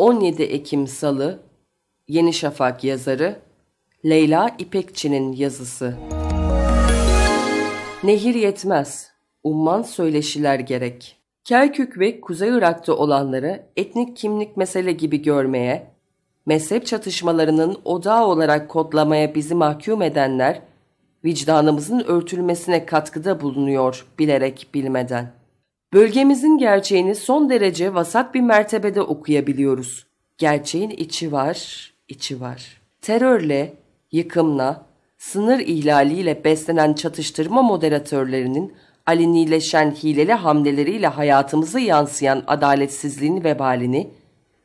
17 Ekim Salı Yeni Şafak yazarı Leyla İpekçi'nin yazısı Nehir yetmez, umman söyleşiler gerek. Kerkük ve Kuzey Irak'ta olanları etnik kimlik mesele gibi görmeye, mezhep çatışmalarının odağı olarak kodlamaya bizi mahkum edenler, vicdanımızın örtülmesine katkıda bulunuyor bilerek bilmeden.'' Bölgemizin gerçeğini son derece vasat bir mertebede okuyabiliyoruz. Gerçeğin içi var, içi var. Terörle, yıkımla, sınır ihlaliyle beslenen çatıştırma moderatörlerinin alinileşen hileli hamleleriyle hayatımızı yansıyan adaletsizliğin vebalini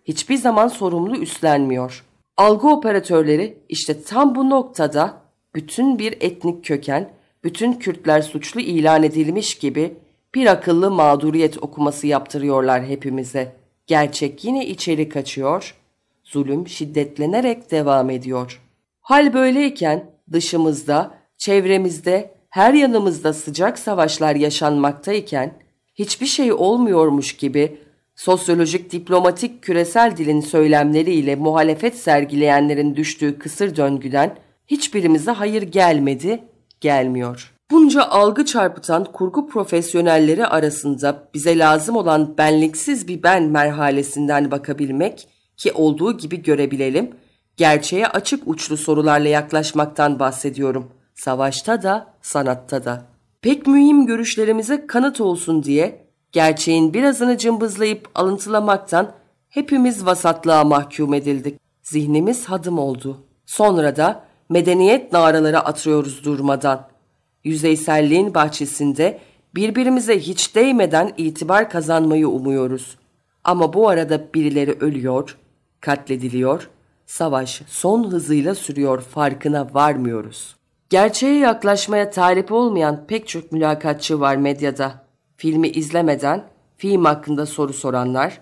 hiçbir zaman sorumlu üstlenmiyor. Algı operatörleri işte tam bu noktada bütün bir etnik köken, bütün Kürtler suçlu ilan edilmiş gibi bir akıllı mağduriyet okuması yaptırıyorlar hepimize. Gerçek yine içeri kaçıyor, zulüm şiddetlenerek devam ediyor. Hal böyleyken dışımızda, çevremizde, her yanımızda sıcak savaşlar yaşanmaktayken hiçbir şey olmuyormuş gibi sosyolojik diplomatik küresel dilin söylemleriyle muhalefet sergileyenlerin düştüğü kısır döngüden hiçbirimize hayır gelmedi, gelmiyor.'' Bunca algı çarpıtan kurgu profesyonelleri arasında bize lazım olan benliksiz bir ben merhalesinden bakabilmek ki olduğu gibi görebilelim, gerçeğe açık uçlu sorularla yaklaşmaktan bahsediyorum. Savaşta da, sanatta da. Pek mühim görüşlerimize kanıt olsun diye gerçeğin birazını cımbızlayıp alıntılamaktan hepimiz vasatlığa mahkum edildik. Zihnimiz hadım oldu. Sonra da medeniyet naraları atıyoruz durmadan.'' yüzeyselliğin bahçesinde birbirimize hiç değmeden itibar kazanmayı umuyoruz. Ama bu arada birileri ölüyor, katlediliyor, savaş son hızıyla sürüyor farkına varmıyoruz. Gerçeğe yaklaşmaya talip olmayan pek çok mülakatçı var medyada. Filmi izlemeden film hakkında soru soranlar,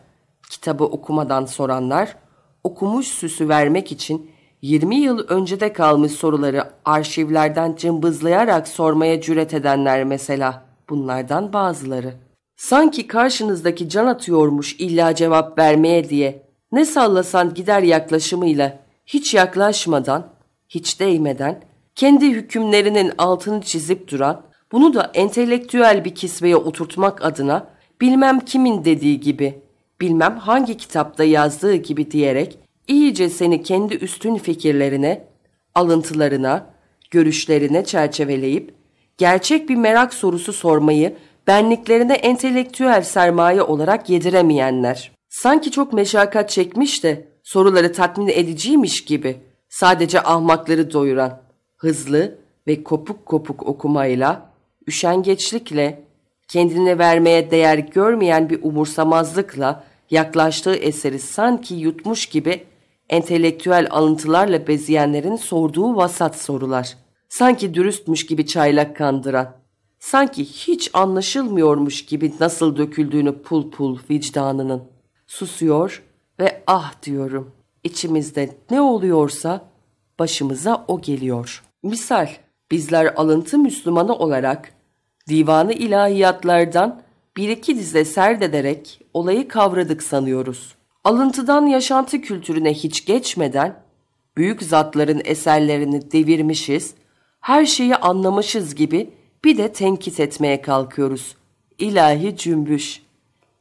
kitabı okumadan soranlar, okumuş süsü vermek için 20 yıl öncede kalmış soruları arşivlerden cımbızlayarak sormaya cüret edenler mesela. Bunlardan bazıları. Sanki karşınızdaki can atıyormuş illa cevap vermeye diye ne sallasan gider yaklaşımıyla hiç yaklaşmadan, hiç değmeden kendi hükümlerinin altını çizip duran, bunu da entelektüel bir kisveye oturtmak adına bilmem kimin dediği gibi, bilmem hangi kitapta yazdığı gibi diyerek iyice seni kendi üstün fikirlerine, alıntılarına, görüşlerine çerçeveleyip gerçek bir merak sorusu sormayı benliklerine entelektüel sermaye olarak yediremeyenler. Sanki çok meşakkat çekmiş de soruları tatmin ediciymiş gibi sadece ahmakları doyuran, hızlı ve kopuk kopuk okumayla, üşengeçlikle, kendine vermeye değer görmeyen bir umursamazlıkla yaklaştığı eseri sanki yutmuş gibi entelektüel alıntılarla bezeyenlerin sorduğu vasat sorular. Sanki dürüstmüş gibi çaylak kandıran, sanki hiç anlaşılmıyormuş gibi nasıl döküldüğünü pul pul vicdanının. Susuyor ve ah diyorum. içimizde ne oluyorsa başımıza o geliyor. Misal bizler alıntı Müslümanı olarak divanı ilahiyatlardan bir iki diz serdederek olayı kavradık sanıyoruz alıntıdan yaşantı kültürüne hiç geçmeden büyük zatların eserlerini devirmişiz, her şeyi anlamışız gibi bir de tenkit etmeye kalkıyoruz. İlahi cümbüş.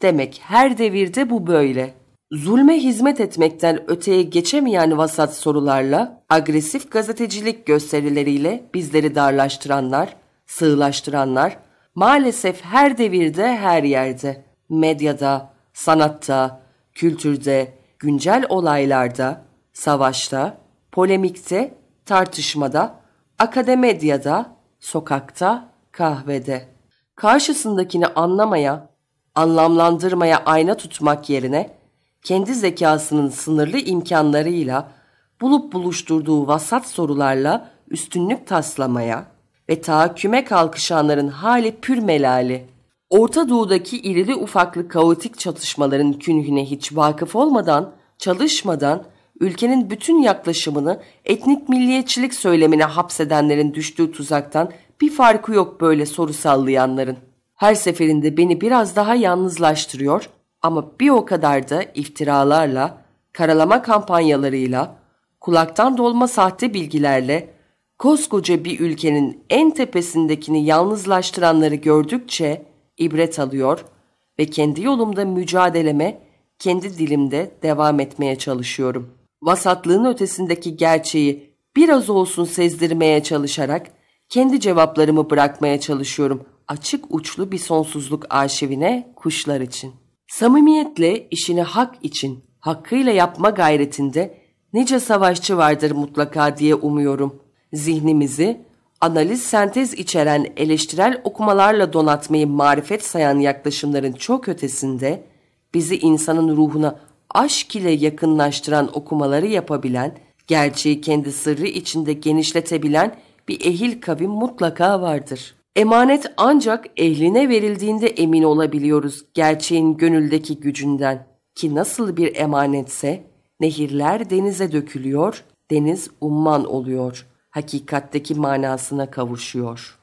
Demek her devirde bu böyle. Zulme hizmet etmekten öteye geçemeyen vasat sorularla, agresif gazetecilik gösterileriyle bizleri darlaştıranlar, sığlaştıranlar maalesef her devirde her yerde. Medyada, sanatta, kültürde, güncel olaylarda, savaşta, polemikte, tartışmada, akademedyada, sokakta, kahvede. Karşısındakini anlamaya, anlamlandırmaya ayna tutmak yerine kendi zekasının sınırlı imkanlarıyla bulup buluşturduğu vasat sorularla üstünlük taslamaya ve tahakküme kalkışanların hali pür melali Orta Doğu'daki irili ufaklı kaotik çatışmaların künhüne hiç vakıf olmadan, çalışmadan ülkenin bütün yaklaşımını etnik milliyetçilik söylemine hapsedenlerin düştüğü tuzaktan bir farkı yok böyle soru sallayanların. Her seferinde beni biraz daha yalnızlaştırıyor ama bir o kadar da iftiralarla, karalama kampanyalarıyla, kulaktan dolma sahte bilgilerle koskoca bir ülkenin en tepesindekini yalnızlaştıranları gördükçe ibret alıyor ve kendi yolumda mücadeleme, kendi dilimde devam etmeye çalışıyorum. Vasatlığın ötesindeki gerçeği biraz olsun sezdirmeye çalışarak kendi cevaplarımı bırakmaya çalışıyorum açık uçlu bir sonsuzluk arşivine kuşlar için. Samimiyetle işini hak için, hakkıyla yapma gayretinde nice savaşçı vardır mutlaka diye umuyorum. Zihnimizi analiz sentez içeren eleştirel okumalarla donatmayı marifet sayan yaklaşımların çok ötesinde bizi insanın ruhuna aşk ile yakınlaştıran okumaları yapabilen, gerçeği kendi sırrı içinde genişletebilen bir ehil kavim mutlaka vardır. Emanet ancak ehline verildiğinde emin olabiliyoruz gerçeğin gönüldeki gücünden ki nasıl bir emanetse nehirler denize dökülüyor, deniz umman oluyor.'' hakikatteki manasına kavuşuyor.''